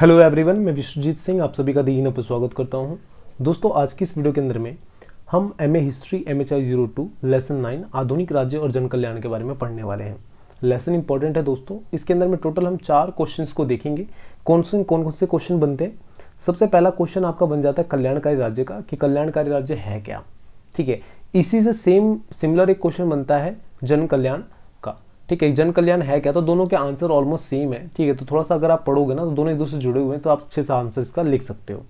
hello everyone मैं विश्वजीत सिंह आप सभी का दिन पर स्वागत करता हूं दोस्तों आज की इस वीडियो के अंदर में हम M A history M H I zero two lesson nine आधुनिक राज्य और जन कल्याण के बारे में पढ़ने वाले हैं लेसन इंपॉर्टेंट है दोस्तों इसके अंदर में टोटल हम चार क्वेश्चन को देखेंगे कौन से कौन कौन से क्वेश्चन बनते हैं सबसे पहला क्वेश्चन आपका बन जाता है कल्याणकारी राज्य का कि कल्याणकारी राज्य है क्या ठीक है इसी से सेम सिमिलर एक क्वेश्चन बनता है जन कल्याण ठीक है जन कल्याण है क्या तो दोनों के आंसर ऑलमोस्ट सेम है ठीक है तो थोड़ा सा अगर आप पढ़ोगे ना तो दोनों एक दूसरे से जुड़े हुए हैं तो आप अच्छे से आंसर इसका लिख सकते हो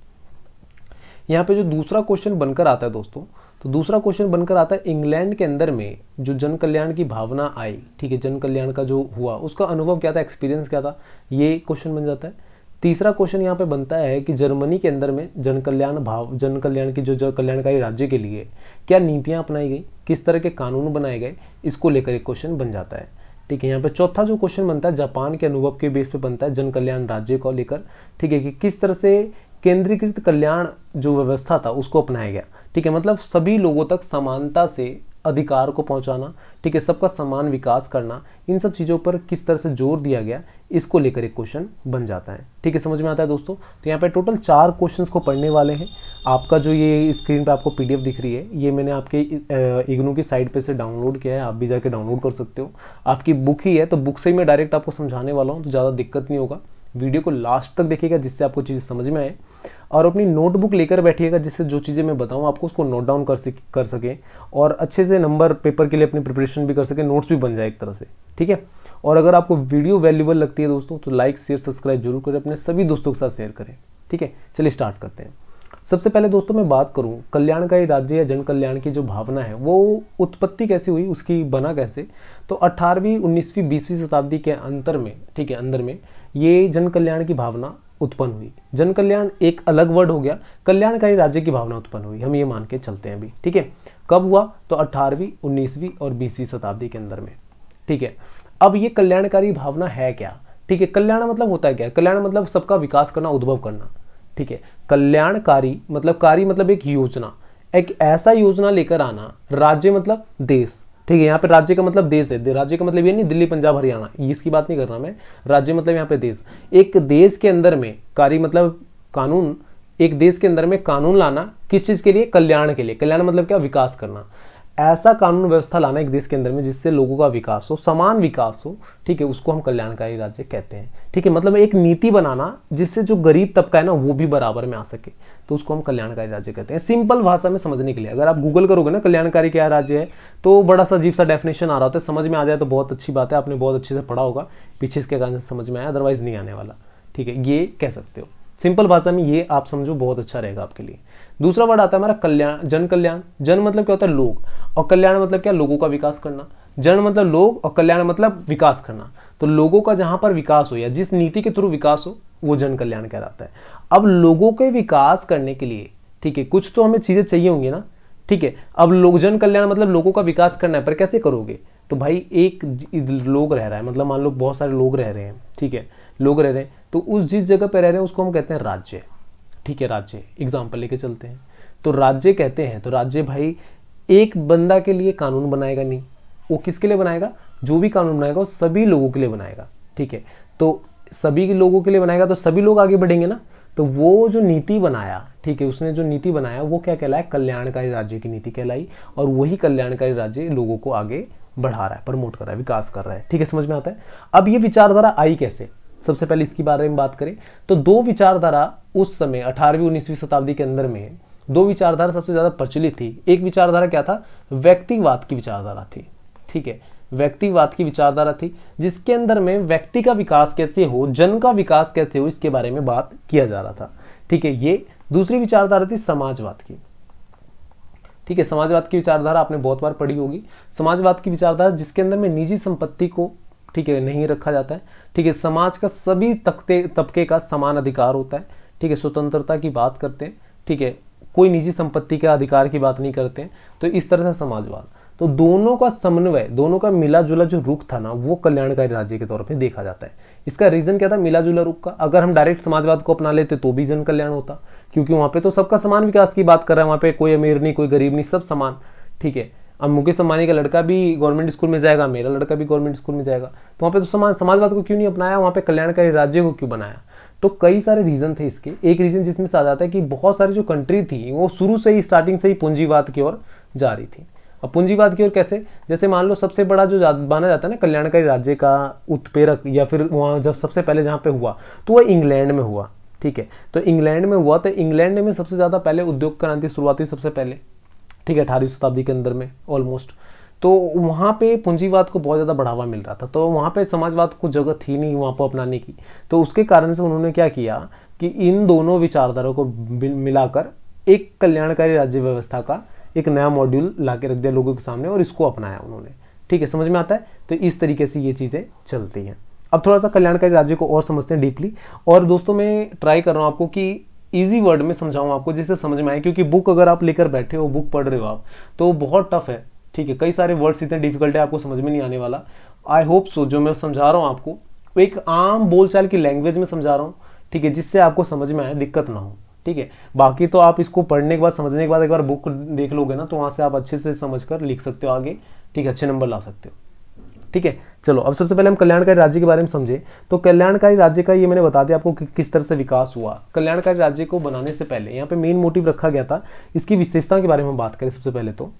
यहाँ पे जो दूसरा क्वेश्चन बनकर आता है दोस्तों तो दूसरा क्वेश्चन बनकर आता है इंग्लैंड के अंदर में जो जन कल्याण की भावना आई ठीक है जन कल्याण का जो हुआ उसका अनुभव क्या था एक्सपीरियंस क्या था ये क्वेश्चन बन जाता है तीसरा क्वेश्चन यहाँ पे बनता है कि जर्मनी के अंदर में जन कल्याण भाव जन कल्याण की जो जन कल्याणकारी राज्य के लिए क्या नीतियाँ अपनाई गई किस तरह के कानून बनाए गए इसको लेकर एक क्वेश्चन बन जाता है ठीक है यहाँ पे चौथा जो क्वेश्चन बनता है जापान के अनुभव के बेस पे बनता है जन कल्याण राज्य को लेकर ठीक है कि किस तरह से केंद्रीकृत कल्याण जो व्यवस्था था उसको अपनाया गया ठीक है मतलब सभी लोगों तक समानता से अधिकार को पहुंचाना ठीक है सबका समान विकास करना इन सब चीज़ों पर किस तरह से जोर दिया गया इसको लेकर एक क्वेश्चन बन जाता है ठीक है समझ में आता है दोस्तों तो यहाँ पे टोटल चार क्वेश्चंस को पढ़ने वाले हैं आपका जो ये स्क्रीन पे आपको पीडीएफ दिख रही है ये मैंने आपके इग्नू की साइट पे से डाउनलोड किया है आप भी जाके डाउनलोड कर सकते हो आपकी बुक ही है तो बुक से ही मैं डायरेक्ट आपको समझाने वाला हूँ तो ज़्यादा दिक्कत नहीं होगा वीडियो को लास्ट तक देखिएगा जिससे आपको चीज़ें समझ में आए और अपनी नोटबुक लेकर बैठिएगा जिससे जो चीज़ें मैं बताऊँ आपको उसको नोट डाउन कर सके कर सकें और अच्छे से नंबर पेपर के लिए अपनी प्रिपरेशन भी कर सकें नोट्स भी बन जाए एक तरह से ठीक है और अगर आपको वीडियो वैल्यूबल लगती है दोस्तों तो लाइक शेयर सब्सक्राइब जरूर करें अपने सभी दोस्तों के साथ शेयर करें ठीक है चलिए स्टार्ट करते हैं सबसे पहले दोस्तों मैं बात करूँ कल्याणकारी राज्य या जन कल्याण की जो भावना है वो उत्पत्ति कैसे हुई उसकी बना कैसे तो 18वीं 19वीं 20वीं शताब्दी के अंतर में ठीक है अंदर में ये जन कल्याण की भावना उत्पन्न हुई जन कल्याण एक अलग वर्ड हो गया कल्याणकारी राज्य की भावना उत्पन्न हुई हम ये मान के चलते हैं अभी ठीक है कब हुआ तो 18वीं 19वीं और 20वीं शताब्दी के अंदर में ठीक है अब ये कल्याणकारी भावना है क्या ठीक है कल्याण मतलब होता है क्या कल्याण मतलब सबका विकास करना उद्भव करना ठीक है कल्याणकारी मतलब कारी मतलब एक योजना एक ऐसा योजना लेकर आना राज्य मतलब देश ठीक है यहाँ पे राज्य का मतलब देश है राज्य का मतलब ये नहीं दिल्ली पंजाब हरियाणा इसकी बात नहीं कर रहा मैं राज्य मतलब यहाँ पे देश एक देश के अंदर में कार्य मतलब कानून एक देश के अंदर में कानून लाना किस चीज़ के लिए कल्याण के लिए कल्याण मतलब क्या विकास करना ऐसा कानून व्यवस्था लाना एक देश के अंदर में जिससे लोगों का विकास हो समान विकास हो ठीक है उसको हम कल्याणकारी राज्य कहते हैं ठीक है मतलब एक नीति बनाना जिससे जो गरीब तबका है ना वो भी बराबर में आ सके तो उसको हम कल्याणकारी राज्य कहते हैं सिंपल भाषा में समझने के लिए अगर आप गूगल करोगे ना कल्याणकारी क्या राज्य है तो बड़ा सा अजीब सा डेफिनेशन आ रहा होता है समझ में आ जाए तो बहुत अच्छी बात है आपने बहुत अच्छे से पढ़ा होगा पीछे इसके कारण समझ में आया अदरवाइज नहीं आने वाला ठीक है ये कह सकते हो सिंपल भाषा में ये आप समझो बहुत अच्छा रहेगा आपके लिए दूसरा वर्ड आता है हमारा कल्याण जन कल्याण जन मतलब क्या होता है लोग और कल्याण मतलब क्या लोगों का विकास करना जन मतलब लोग और कल्याण मतलब विकास करना तो लोगों का जहाँ पर विकास हो या जिस नीति के थ्रू विकास हो वो जन कल्याण कहलाता है अब लोगों के विकास करने के लिए ठीक है कुछ तो हमें चीज़ें चाहिए होंगी ना ठीक है अब लोग जन कल्याण मतलब लोगों का विकास करना है पर कैसे करोगे तो भाई एक लोग रह रहा है मतलब मान लो बहुत सारे लोग रह रहे हैं ठीक है लोग रह रहे हैं तो उस जिस जगह पर रह रहे हैं उसको हम कहते हैं राज्य ठीक है राज्य एग्जाम्पल लेके चलते हैं तो राज्य कहते हैं तो राज्य भाई एक बंदा के लिए कानून बनाएगा नहीं वो किसके लिए बनाएगा जो भी कानून बनाएगा वो सभी लोगों के लिए बनाएगा ठीक है तो सभी लोगों के लिए बनाएगा तो सभी लोग आगे बढ़ेंगे ना तो वो जो नीति बनाया ठीक है उसने जो नीति बनाया वो क्या कहलाया कल्याणकारी राज्य की नीति कहलाई और वही कल्याणकारी राज्य लोगों को आगे बढ़ा रहा है प्रमोट कर रहा है विकास कर रहा है ठीक है समझ में आता है अब ये विचारधारा आई कैसे सबसे पहले इसके बारे में बात करें तो दो विचारधारा उस समय अठारहवीं उन्नीसवीं शताब्दी के अंदर में दो विचारधारा सबसे ज़्यादा प्रचलित थी एक विचारधारा क्या था व्यक्तिवाद की विचारधारा थी ठीक है व्यक्तिवाद की विचारधारा थी जिसके अंदर में व्यक्ति का विकास कैसे हो जन का विकास कैसे हो इसके बारे में बात किया जा रहा था ठीक है ये दूसरी विचारधारा थी समाजवाद की ठीक है समाजवाद की विचारधारा आपने बहुत बार पढ़ी होगी समाजवाद की विचारधारा जिसके अंदर में निजी संपत्ति को ठीक है नहीं रखा जाता है ठीक है समाज का सभी तख्ते तबके का समान अधिकार होता है ठीक है स्वतंत्रता की बात करते हैं ठीक है कोई निजी संपत्ति के अधिकार की बात नहीं करते तो इस तरह से समाजवाद तो दोनों का समन्वय दोनों का मिला जुला जो रुख था ना वो कल्याणकारी राज्य के तौर पे देखा जाता है इसका रीजन क्या था मिला जुला रुख का अगर हम डायरेक्ट समाजवाद को अपना लेते तो भी जन कल्याण होता क्योंकि वहाँ पे तो सबका समान विकास की बात कर रहा है वहाँ पे कोई अमीर नहीं कोई गरीब नहीं सब समान ठीक है अब मुकेश अंबानी का लड़का भी गवर्नमेंट स्कूल में जाएगा मेरा लड़का भी गवर्नमेंट स्कूल में जाएगा तो वहाँ पे तो समाज समाजवाद को क्यों नहीं अपनाया वहाँ पे कल्याणकारी राज्य को क्यों बनाया तो कई सारे रीज़न थे इसके एक रीज़न जिसमें से आ जाता है कि बहुत सारी जो कंट्री थी वो शुरू से ही स्टार्टिंग से ही पूंजीवाद की ओर जा रही थी अब पूंजीवाद की ओर कैसे जैसे मान लो सबसे बड़ा जो माना जाता है ना कल्याणकारी राज्य का उत्प्रेरक या फिर वहाँ जब सबसे पहले जहाँ पे हुआ तो वह इंग्लैंड में हुआ ठीक है तो इंग्लैंड में हुआ तो इंग्लैंड में सबसे ज़्यादा पहले उद्योग क्रांति शुरुआत हुई सबसे पहले ठीक है अठारहवीं शताब्दी के अंदर में ऑलमोस्ट तो वहाँ पे पूंजीवाद को बहुत ज़्यादा बढ़ावा मिल रहा था तो वहाँ पे समाजवाद को जगह थी नहीं वहाँ पर अपनाने की तो उसके कारण से उन्होंने क्या किया कि इन दोनों विचारधाराओं को मिलाकर एक कल्याणकारी राज्य व्यवस्था का एक नया मॉड्यूल ला के रख दिया लोगों के सामने और इसको अपनाया उन्होंने ठीक है समझ में आता है तो इस तरीके से ये चीज़ें चलती हैं अब थोड़ा सा कल्याणकारी राज्य को और समझते हैं डीपली और दोस्तों मैं ट्राई कर रहा हूँ आपको कि ईजी वर्ड में समझाऊँ आपको जिससे समझ में आए क्योंकि बुक अगर आप लेकर बैठे हो बुक पढ़ रहे हो आप तो बहुत टफ है ठीक है कई सारे वर्ड्स इतने डिफिकल्ट है आपको समझ में नहीं आने वाला आई होप सो जो मैं समझा रहा हूँ आपको एक आम बोलचाल की लैंग्वेज में समझा रहा हूँ ठीक है जिससे आपको समझ में आए दिक्कत ना हो ठीक है बाकी तो आप इसको पढ़ने के बाद समझने के बाद एक बार बुक देख लोगे ना तो वहाँ से आप अच्छे से समझ कर लिख सकते हो आगे ठीक है अच्छे नंबर ला सकते हो ठीक है चलो अब सबसे पहले हम कल्याणकारी राज्य के बारे में समझे तो कल्याणकारी राज्य का ये मैंने बता दिया आपको कि किस तरह से विकास हुआ कल्याणकारी राज्य को बनाने से पहले यहाँ पे मेन मोटिव रखा गया था इसकी विशेषता के बारे में हम बात करें सबसे पहले तो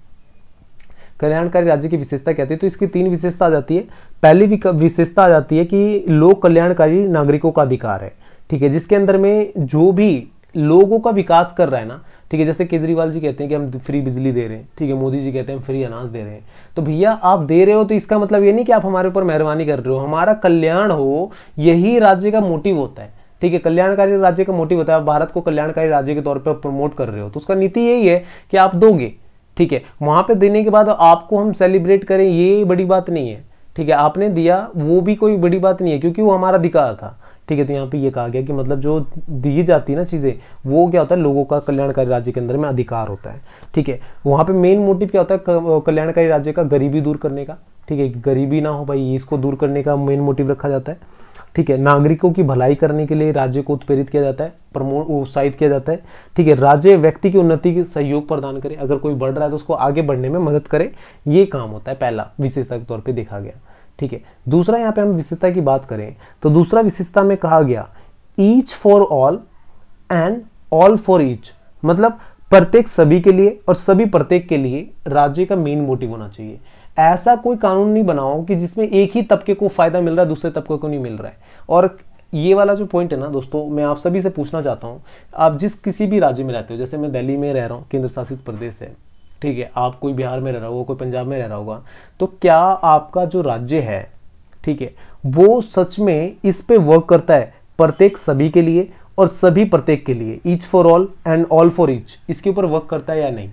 कल्याणकारी राज्य की विशेषता कहती है तो इसकी तीन विशेषता आ जाती है पहली विशेषता आ जाती है कि लोक कल्याणकारी नागरिकों का अधिकार है ठीक है जिसके अंदर में जो भी लोगों का विकास कर रहा है ना ठीक है जैसे केजरीवाल जी कहते हैं कि हम फ्री बिजली दे रहे हैं ठीक है मोदी जी कहते हैं हम फ्री अनाज दे रहे हैं तो भैया आप दे रहे हो तो इसका मतलब ये नहीं कि आप हमारे ऊपर मेहरबानी कर रहे हो हमारा कल्याण हो यही राज्य का मोटिव होता है ठीक है कल्याणकारी राज्य का मोटिव होता है आप भारत को कल्याणकारी राज्य के तौर पर प्रमोट कर रहे हो तो उसका नीति यही है कि आप दोगे ठीक है वहां पर देने के बाद आपको हम सेलिब्रेट करें ये बड़ी बात नहीं है ठीक है आपने दिया वो भी कोई बड़ी बात नहीं है क्योंकि वो हमारा अधिकार था ठीक है तो यहाँ पे ये कहा गया कि मतलब जो दी जाती है ना चीज़ें वो क्या होता है लोगों का कल्याणकारी राज्य के अंदर में अधिकार होता है ठीक है वहाँ पे मेन मोटिव क्या होता है कल्याणकारी राज्य का गरीबी दूर करने का ठीक है गरीबी ना हो भाई इसको दूर करने का मेन मोटिव रखा जाता है ठीक है नागरिकों की भलाई करने के लिए राज्य को उत्प्रेरित किया जाता है प्रमोट उत्साहित किया जाता है ठीक है राज्य व्यक्ति की उन्नति के सहयोग प्रदान करे अगर कोई बढ़ रहा है तो उसको आगे बढ़ने में मदद करे ये काम होता है पहला विशेषता के तौर पर देखा गया ठीक है दूसरा यहाँ पे हम विशेषता की बात करें तो दूसरा विशेषता में कहा गया each for all and all for each मतलब प्रत्येक सभी के लिए और सभी प्रत्येक के लिए राज्य का मेन मोटिव होना चाहिए ऐसा कोई कानून नहीं बनाओ कि जिसमें एक ही तबके को फायदा मिल रहा है दूसरे तबके को नहीं मिल रहा है और ये वाला जो पॉइंट है ना दोस्तों मैं आप सभी से पूछना चाहता हूं आप जिस किसी भी राज्य में रहते हो जैसे मैं दिल्ली में रह रहा हूं केंद्र शासित प्रदेश है ठीक है आप कोई बिहार में रह रहा होगा कोई पंजाब में रह रहा होगा तो क्या आपका जो राज्य है ठीक है वो सच में इस पे वर्क करता है प्रत्येक सभी के लिए और सभी प्रत्येक के लिए each for all and all for each इसके ऊपर वर्क करता है या नहीं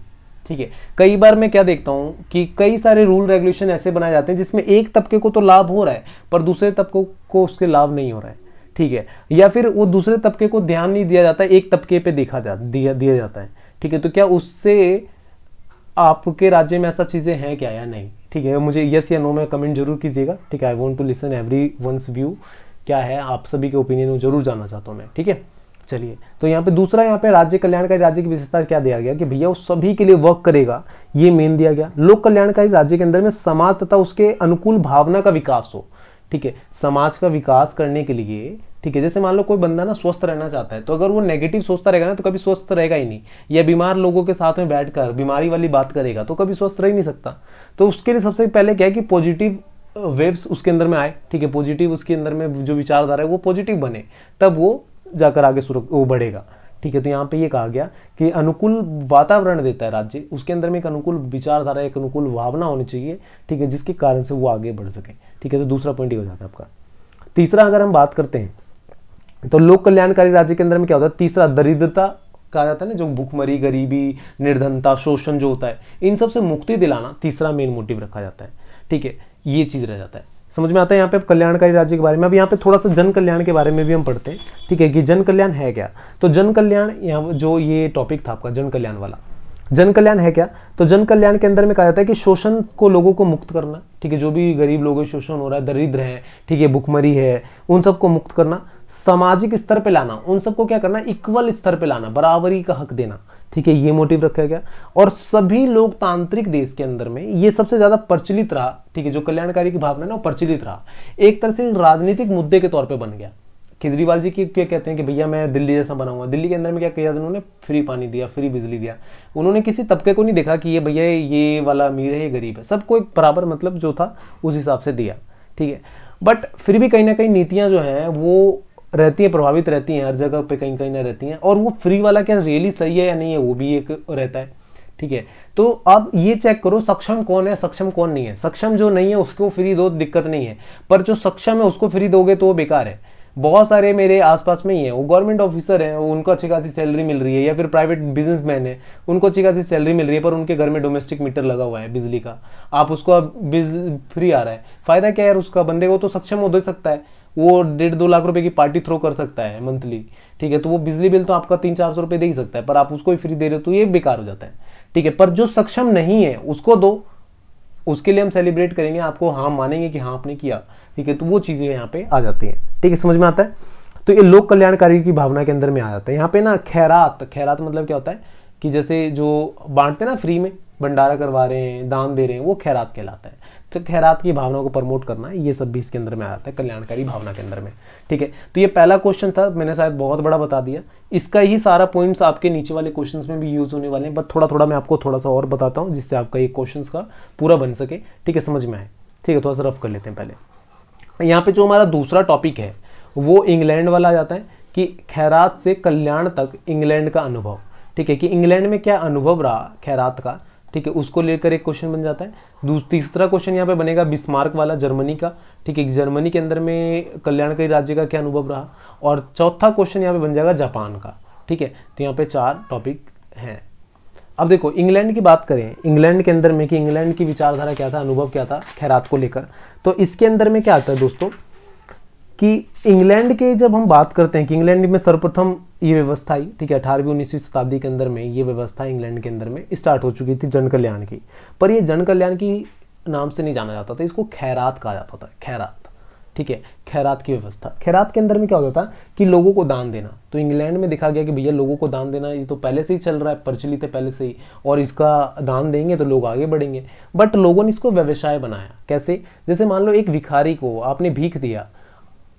ठीक है कई बार मैं क्या देखता हूँ कि कई सारे रूल रेगुलेशन ऐसे बनाए जाते हैं जिसमें एक तबके को तो लाभ हो रहा है पर दूसरे तबकों को उसके लाभ नहीं हो रहा है ठीक है या फिर वो दूसरे तबके को ध्यान नहीं दिया जाता एक तबके पे देखा जा दिया दिया जाता है ठीक है तो क्या उससे आपके राज्य में ऐसा चीज़ें हैं क्या या नहीं ठीक है मुझे यस या नो में कमेंट जरूर कीजिएगा ठीक है I want to listen everyone's view क्या है आप सभी के ओपिनियन में जरूर जानना चाहता हूँ मैं ठीक है चलिए तो यहाँ पे दूसरा यहाँ पे राज्य कल्याणकारी राज्य की विशेषता क्या दिया गया कि भैया वो सभी के लिए वर्क करेगा ये मेन दिया गया लोक कल्याणकारी राज्य के अंदर में समाज तथा उसके अनुकूल भावना का विकास हो ठीक है समाज का विकास करने के लिए ठीक है जैसे मान लो कोई बंदा ना स्वस्थ रहना चाहता है तो अगर वो नेगेटिव सोचता रहेगा ना तो कभी स्वस्थ रहेगा ही नहीं या बीमार लोगों के साथ में बैठकर बीमारी वाली बात करेगा तो कभी स्वस्थ रह ही नहीं सकता तो उसके लिए सबसे पहले क्या है कि पॉजिटिव वेव्स उसके अंदर में आए ठीक है पॉजिटिव उसके अंदर में जो विचारधारा है वो पॉजिटिव बने तब वो जाकर आगे वो बढ़ेगा ठीक है तो यहाँ पे ये कहा गया कि अनुकूल वातावरण देता है राज्य उसके अंदर में एक अनुकूल विचारधारा एक अनुकूल भावना होनी चाहिए ठीक है जिसके कारण से वो आगे बढ़ सके ठीक है तो दूसरा पॉइंट ये हो जाता है आपका तीसरा अगर हम बात करते हैं तो लोक कल्याणकारी राज्य के अंदर में क्या होता है तीसरा दरिद्रता कहा जाता है ना जो भूखमरी गरीबी निर्धनता शोषण जो होता है इन सब से मुक्ति दिलाना तीसरा मेन मोटिव रखा जाता है ठीक है ये चीज़ रह जाता है समझ में आता है यहाँ पे कल्याणकारी राज्य के बारे में अब यहाँ पे थोड़ा सा जन कल्याण के बारे में भी हम पढ़ते हैं ठीक है कि जन कल्याण है क्या तो जन कल्याण यहाँ जो ये टॉपिक था आपका जन कल्याण वाला जन कल्याण है क्या तो जन कल्याण के अंदर में कहा जाता है कि शोषण को लोगों को मुक्त करना ठीक है जो भी गरीब लोगों शोषण हो रहा है दरिद्र है ठीक है भुखमरी है उन सबको मुक्त करना सामाजिक स्तर पे लाना उन सबको क्या करना इक्वल स्तर पे लाना बराबरी का हक देना ठीक है ये मोटिव रखा गया और सभी लोकतांत्रिक देश के अंदर में ये सबसे ज्यादा प्रचलित रहा ठीक है जो कल्याणकारी की भावना है ना वो प्रचलित रहा एक तरह से राजनीतिक मुद्दे के तौर पर बन गया केजरीवाल जी की क्या कहते हैं कि भैया मैं दिल्ली जैसा बनाऊंगा दिल्ली के अंदर में क्या किया उन्होंने फ्री पानी दिया फ्री बिजली दिया उन्होंने किसी तबके को नहीं देखा कि ये भैया ये वाला अमीर है ये गरीब है सबको एक बराबर मतलब जो था उस हिसाब से दिया ठीक है बट फिर भी कहीं ना कहीं नीतियाँ जो हैं वो रहती है प्रभावित रहती हैं हर जगह पे कहीं कहीं ना रहती हैं और वो फ्री वाला क्या रियली सही है या नहीं है वो भी एक रहता है ठीक है तो अब ये चेक करो सक्षम कौन है सक्षम कौन नहीं है सक्षम जो नहीं है उसको फ्री दो दिक्कत नहीं है पर जो सक्षम है उसको फ्री दोगे तो वो बेकार है बहुत सारे मेरे आसपास में ही हैं वो गवर्नमेंट ऑफिसर हैं उनको अच्छी खासी सैलरी मिल रही है या फिर प्राइवेट बिजनेसमैन है उनको अच्छी खासी सैलरी मिल रही है पर उनके घर में डोमेस्टिक मीटर लगा हुआ है बिजली का आप उसको अब बिज फ्री आ रहा है फ़ायदा क्या है उसका बंदे को तो सक्षम हो दे तो सकता है वो डेढ़ दो लाख रुपए की पार्टी थ्रो कर सकता है मंथली ठीक है तो वो बिजली बिल तो आपका तीन चार सौ रुपये दे ही सकता है पर आप उसको ही फ्री दे रहे हो तो ये बेकार हो जाता है ठीक है पर जो सक्षम नहीं है उसको दो उसके लिए हम सेलिब्रेट करेंगे आपको हाँ मानेंगे कि हाँ आपने किया ठीक है तो वो चीज़ें यहाँ पे आ जाती हैं ठीक है समझ में आता है तो ये लोक कल्याणकारी की भावना के अंदर में आ जाता है यहाँ पे ना खैरात खैरात मतलब क्या होता है कि जैसे जो बांटते ना फ्री में भंडारा करवा रहे हैं दान दे रहे हैं वो खैरात कहलाता है तो खैरात की भावना को प्रमोट करना ये सब भी इसके अंदर में आ जाता है कल्याणकारी भावना के अंदर में ठीक है तो ये पहला क्वेश्चन था मैंने शायद बहुत बड़ा बता दिया इसका ही सारा पॉइंट्स आपके नीचे वाले क्वेश्चन में भी यूज होने वाले हैं बट थोड़ा थोड़ा मैं आपको थोड़ा सा और बताता हूँ जिससे आपका ये क्वेश्चन का पूरा बन सके ठीक है समझ में आए ठीक है थोड़ा सा रफ कर लेते हैं पहले यहाँ पे जो हमारा दूसरा टॉपिक है वो इंग्लैंड वाला आ जाता है कि खैरात से कल्याण तक इंग्लैंड का अनुभव ठीक है कि इंग्लैंड में क्या अनुभव रहा खैरात का ठीक है उसको लेकर एक क्वेश्चन बन जाता है तीसरा क्वेश्चन यहाँ पे बनेगा बिस्मार्क वाला जर्मनी का ठीक है जर्मनी के अंदर में कल्याणकारी राज्य का क्या अनुभव रहा और चौथा क्वेश्चन यहाँ पे बन जाएगा जापान का ठीक है तो यहाँ पे चार टॉपिक हैं अब देखो इंग्लैंड की बात करें इंग्लैंड के अंदर में कि इंग्लैंड की विचारधारा क्या था अनुभव क्या था खैरात को लेकर तो इसके अंदर में क्या आता है दोस्तों कि इंग्लैंड के जब हम बात करते हैं कि इंग्लैंड में सर्वप्रथम ये व्यवस्था आई ठीक है अठारहवीं उन्नीसवीं शताब्दी के अंदर में ये व्यवस्था इंग्लैंड के अंदर में स्टार्ट हो चुकी थी जन कल्याण की पर ये जन कल्याण की नाम से नहीं जाना जाता था इसको खैरात कहा जाता था खैरात ठीक है खैरात की व्यवस्था खैरात के अंदर में क्या होता था कि लोगों को दान देना तो इंग्लैंड में देखा गया कि भैया लोगों को दान देना ये तो पहले से ही चल रहा है प्रचलित है पहले से ही और इसका दान देंगे तो लोग आगे बढ़ेंगे बट लोगों ने इसको व्यवसाय बनाया कैसे जैसे मान लो एक भिखारी को आपने भीख दिया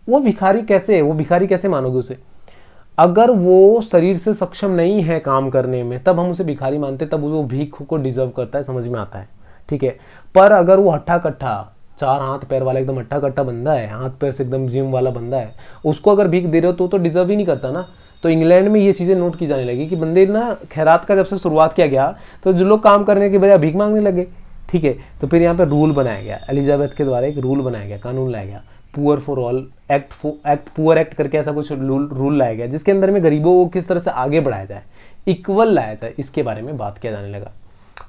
वो भिखारी कैसे है वो भिखारी कैसे मानोगे उसे अगर वो शरीर से सक्षम नहीं है काम करने में तब हम उसे भिखारी मानते तब वो भीख को डिजर्व करता है समझ में आता है ठीक है पर अगर वो हट्ठा कट्ठा चार हाथ पैर वाला एकदम हट्ठा कट्ठा बंदा है हाथ पैर से एकदम जिम वाला बंदा है उसको अगर भीख दे रहे हो तो तो डिजर्व ही नहीं करता ना तो इंग्लैंड में ये चीज़ें नोट की जाने लगी कि बंदे ना खैरात का जब से शुरुआत किया गया तो जो लोग काम करने के बजाय भीख मांगने लगे ठीक है तो फिर यहाँ पर रूल बनाया गया एलिजाबेथ के द्वारा एक रूल बनाया गया कानून लाया गया poor for all act for act poor act करके ऐसा कुछ रूल रूल लाया गया जिसके अंदर में गरीबों को किस तरह से आगे बढ़ाया जाए इक्वल लाया जाए इसके बारे में बात किया जाने लगा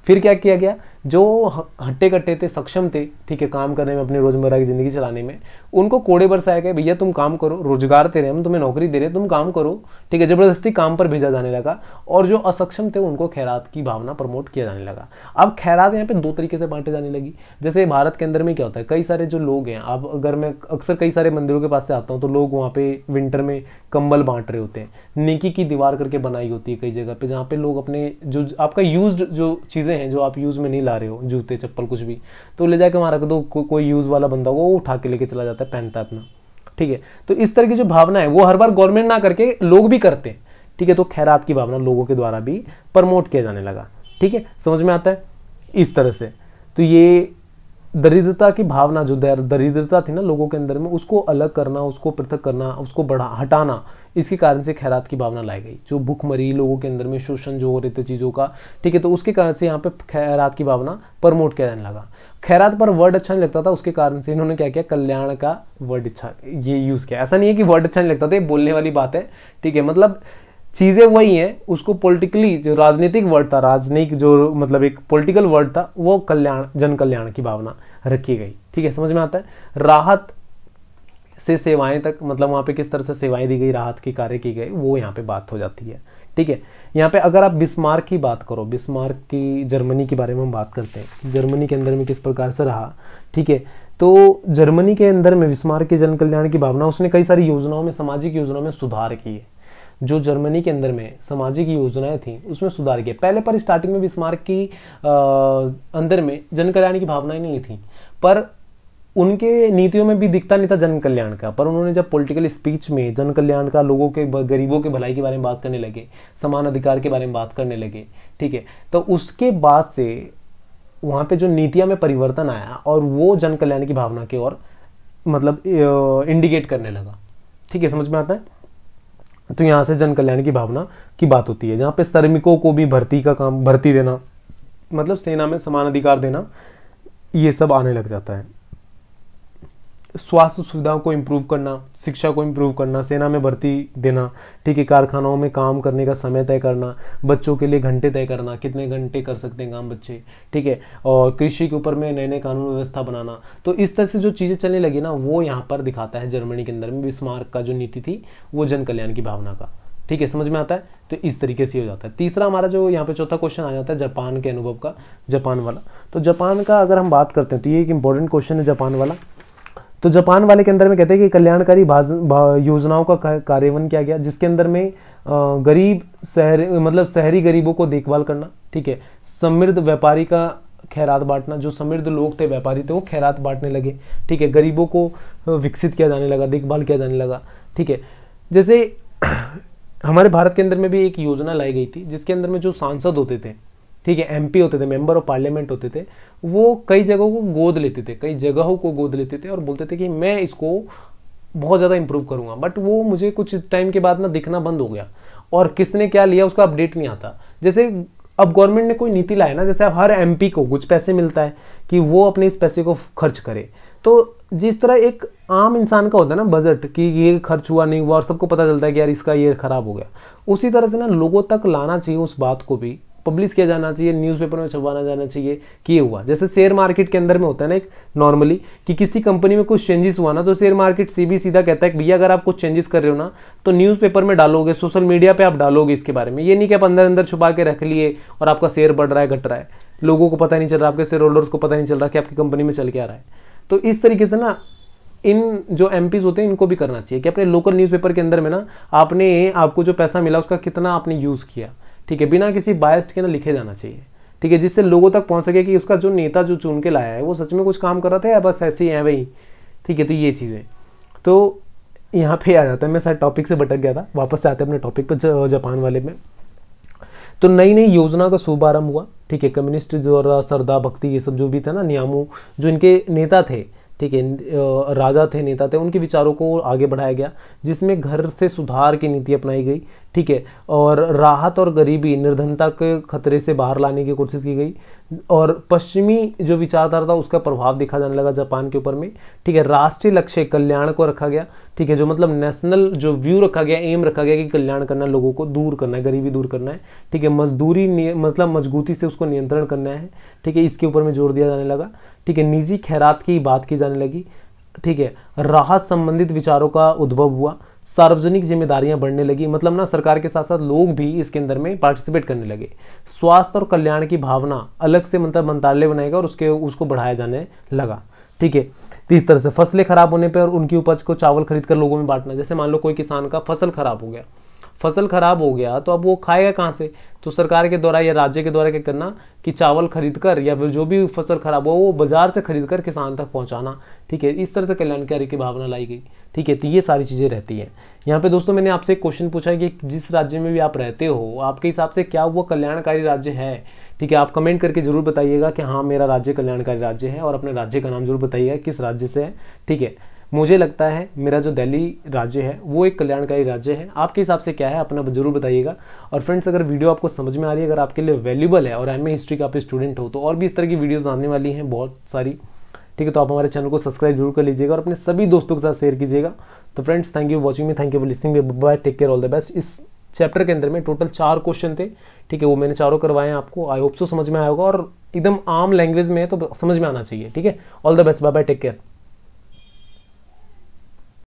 फिर क्या किया गया जो हट्टे कट्टे थे सक्षम थे ठीक है काम करने में अपनी रोज़मर्रा की ज़िंदगी चलाने में उनको कोड़े बरसाया गया भैया तुम काम करो रोजगार दे रहे हम तुम्हें नौकरी दे रहे तुम काम करो ठीक है ज़बरदस्ती काम पर भेजा जाने लगा और जो असक्षम थे उनको खैरात की भावना प्रमोट किया जाने लगा अब खैरात यहाँ पर दो तरीके से बांटे जाने लगी जैसे भारत के अंदर में क्या होता है कई सारे जो लोग हैं आप अगर मैं अक्सर कई सारे मंदिरों के पास से आता हूँ तो लोग वहाँ पर विंटर में कंबल बांट रहे होते हैं नेकी की दीवार करके बनाई होती है कई जगह पर जहाँ पे लोग अपने जो आपका यूज जो चीज़ें चीज़ें हैं जो आप यूज़ में नहीं ला रहे हो जूते चप्पल कुछ भी तो ले जाके वहाँ रख दो को, कोई यूज़ वाला बंदा होगा वो उठा के लेके चला जाता है पहनता अपना ठीक है तो इस तरह की जो भावना है वो हर बार गवर्नमेंट ना करके लोग भी करते हैं ठीक है तो खैरात की भावना लोगों के द्वारा भी प्रमोट किया जाने लगा ठीक है समझ में आता है इस तरह से तो ये दरिद्रता की भावना जो दरिद्रता थी ना लोगों के अंदर में उसको अलग करना उसको पृथक करना उसको बढ़ा हटाना इसके कारण से खैरात की भावना लाई गई जो भूखमरी लोगों के अंदर में शोषण जो हो रहे थे चीज़ों का ठीक है तो उसके कारण से यहाँ पे खैरात की भावना प्रमोट किया जाने लगा खैरात पर वर्ड अच्छा नहीं लगता था उसके कारण से इन्होंने क्या किया कल्याण का वर्ड अच्छा ये यूज़ किया ऐसा नहीं है कि वर्ड अच्छा नहीं लगता था ये बोलने वाली बात है ठीक है मतलब चीज़ें वही हैं उसको पॉलिटिकली जो राजनीतिक वर्ड था राजनीतिक जो मतलब एक पॉलिटिकल वर्ड था वो कल्याण जन कल्याण की भावना रखी गई ठीक है समझ में आता है राहत से सेवाएं तक मतलब वहाँ पे किस तरह से सेवाएं दी गई राहत के कार्य की गए वो यहाँ पे बात हो जाती है ठीक है यहाँ पे अगर आप बिस्मार्क की बात करो बिस्मार्क की जर्मनी के बारे में हम बात करते हैं जर्मनी के अंदर में किस प्रकार से रहा ठीक है तो जर्मनी के अंदर में बिस्मार्क के जन कल्याण की भावना उसने कई सारी योजनाओं में सामाजिक योजनाओं में सुधार किए जो जर्मनी के अंदर में सामाजिक योजनाएं थी उसमें सुधार किया पहले पर स्टार्टिंग में बिस्मार्क की अंदर में जन कल्याण की भावनाएं नहीं थी पर उनके नीतियों में भी दिखता नहीं था जन कल्याण का पर उन्होंने जब पॉलिटिकल स्पीच में जन कल्याण का लोगों के गरीबों के भलाई के बारे में बात करने लगे समान अधिकार के बारे में बात करने लगे ठीक है तो उसके बाद से वहाँ पे जो नीतियाँ में परिवर्तन आया और वो जन कल्याण की भावना की ओर मतलब इंडिकेट करने लगा ठीक है समझ में आता है तो यहाँ से जन कल्याण की भावना की बात होती है जहाँ पे श्रमिकों को भी भर्ती का काम भर्ती देना मतलब सेना में समान अधिकार देना ये सब आने लग जाता है स्वास्थ्य सुविधाओं को इम्प्रूव करना शिक्षा को इम्प्रूव करना सेना में भर्ती देना ठीक है कारखानाओं में काम करने का समय तय करना बच्चों के लिए घंटे तय करना कितने घंटे कर सकते हैं काम बच्चे ठीक है और कृषि के ऊपर में नए नए कानून व्यवस्था बनाना तो इस तरह से जो चीज़ें चलने लगी ना वो यहाँ पर दिखाता है जर्मनी के अंदर में बिस्मार्क का जो नीति थी वो जन कल्याण की भावना का ठीक है समझ में आता है तो इस तरीके से हो जाता है तीसरा हमारा जो यहाँ पे चौथा क्वेश्चन आ जाता है जापान के अनुभव का जापान वाला तो जापान का अगर हम बात करते हैं तो ये एक इंपॉर्टेंट क्वेश्चन है जापान वाला तो जापान वाले के अंदर में कहते हैं कि कल्याणकारी योजनाओं का कार्यान्वयन किया गया जिसके अंदर में गरीब शहर मतलब शहरी गरीबों को देखभाल करना ठीक है समृद्ध व्यापारी का खैरात बांटना जो समृद्ध लोग थे व्यापारी थे वो खैरात बांटने लगे ठीक है गरीबों को विकसित किया जाने लगा देखभाल किया जाने लगा ठीक है जैसे हमारे भारत के अंदर में भी एक योजना लाई गई थी जिसके अंदर में जो सांसद होते थे ठीक है एमपी होते थे मेंबर ऑफ पार्लियामेंट होते थे वो कई जगहों को गोद लेते थे कई जगहों को गोद लेते थे और बोलते थे कि मैं इसको बहुत ज़्यादा इंप्रूव करूँगा बट वो मुझे कुछ टाइम के बाद ना दिखना बंद हो गया और किसने क्या लिया उसका अपडेट नहीं आता जैसे अब गवर्नमेंट ने कोई नीति लाया ना जैसे अब हर एम को कुछ पैसे मिलता है कि वो अपने इस पैसे को खर्च करे तो जिस तरह एक आम इंसान का होता है ना बजट कि ये खर्च हुआ नहीं हुआ और सबको पता चलता है कि यार इसका ये ख़राब हो गया उसी तरह से ना लोगों तक लाना चाहिए उस बात को भी पब्लिश किया जाना चाहिए न्यूज़पेपर में छपवाना जाना चाहिए कि ये हुआ जैसे शेयर मार्केट के अंदर में होता है ना एक नॉर्मली कि किसी कंपनी में कुछ चेंजेस हुआ ना तो शेयर मार्केट सी भी सीधा कहता है कि भैया अगर आप कुछ चेंजेस कर रहे हो ना तो न्यूज़पेपर में डालोगे सोशल मीडिया पर आप डालोगे इसके बारे में ये नहीं कि आप अंदर अंदर छुपा के रख लिए और आपका शेयर बढ़ रहा है घट रहा है लोगों को पता नहीं चल रहा आपके शेयर होल्डर्स को पता नहीं चल रहा कि आपकी कंपनी में चल के आ रहा है तो इस तरीके से ना इन जो एम होते हैं इनको भी करना चाहिए कि अपने लोकल न्यूज़पेपर के अंदर में ना आपने आपको जो पैसा मिला उसका कितना आपने यूज़ किया ठीक है बिना किसी बायस्ड के ना लिखे जाना चाहिए ठीक है जिससे लोगों तक पहुंच सके कि उसका जो नेता जो चुन के लाया है वो सच में कुछ काम कर रहा था या बस ऐसे ही है भाई ठीक है तो ये चीज़ें तो यहाँ पे आ जाता है मैं सारे टॉपिक से भटक गया था वापस से आते अपने टॉपिक पर जापान वाले में तो नई नई योजना का शुभारंभ हुआ ठीक है कम्युनिस्ट जो सरदा भक्ति ये सब जो भी था ना नियामू जो इनके नेता थे ठीक है राजा थे नेता थे उनके विचारों को आगे बढ़ाया गया जिसमें घर से सुधार की नीति अपनाई गई ठीक है और राहत और गरीबी निर्धनता के खतरे से बाहर लाने की कोशिश की गई और पश्चिमी जो विचारधारा था उसका प्रभाव देखा जाने लगा जापान के ऊपर में ठीक है राष्ट्रीय लक्ष्य कल्याण को रखा गया ठीक है जो मतलब नेशनल जो व्यू रखा गया एम रखा गया कि कल्याण करना लोगों को दूर करना है गरीबी दूर करना है ठीक है मजदूरी मतलब मजबूती से उसको नियंत्रण करना है ठीक है इसके ऊपर में जोर दिया जाने लगा ठीक है निजी खैरात की बात की जाने लगी ठीक है राहत संबंधित विचारों का उद्भव हुआ सार्वजनिक जिम्मेदारियां बढ़ने लगी मतलब ना सरकार के साथ साथ लोग भी इसके अंदर में पार्टिसिपेट करने लगे स्वास्थ्य और कल्याण की भावना अलग से मतलब मंत्रालय बनाएगा और उसके उसको बढ़ाया जाने लगा ठीक है तो इस तरह से फसलें खराब होने पर उनकी उपज को चावल खरीद कर लोगों में बांटना जैसे मान लो कोई किसान का फसल खराब हो गया फसल खराब हो गया तो अब वो खाएगा कहाँ से तो सरकार के द्वारा या राज्य के द्वारा क्या करना कि चावल खरीद कर या फिर जो भी फसल खराब हो वो बाजार से खरीद कर किसान तक पहुँचाना ठीक है इस तरह से कल्याणकारी की भावना लाई गई ठीक है तो ये सारी चीज़ें रहती हैं यहाँ पे दोस्तों मैंने आपसे एक क्वेश्चन पूछा है कि जिस राज्य में भी आप रहते हो आपके हिसाब से क्या वो कल्याणकारी राज्य है ठीक है आप कमेंट करके जरूर बताइएगा कि हाँ मेरा राज्य कल्याणकारी राज्य है और अपने राज्य का नाम जरूर बताइएगा किस राज्य से है ठीक है मुझे लगता है मेरा जो दिल्ली राज्य है वो एक कल्याणकारी राज्य है आपके हिसाब से क्या है अपना जरूर बताइएगा और फ्रेंड्स अगर वीडियो आपको समझ में आ रही है अगर आपके लिए वैल्यूबल है और एम हिस्ट्री का आप स्टूडेंट हो तो और भी इस तरह की वीडियोज़ आने वाली हैं बहुत सारी ठीक है तो आप हमारे चैनल को सब्सक्राइब जरूर कर लीजिएगा और अपने सभी दोस्तों के साथ शेयर कीजिएगा तो friends thank you watching me thank you for listening bye take care all the best इस चैप्टर के अंदर में टोटल चार क्वेश्चन थे ठीक है वो मैंने चारों करवाए हैं आपको आई होप सो समझ में आएगा और एकदम आम लैंग्वेज में है तो समझ में आना चाहिए ठीक है all the best bye bye take care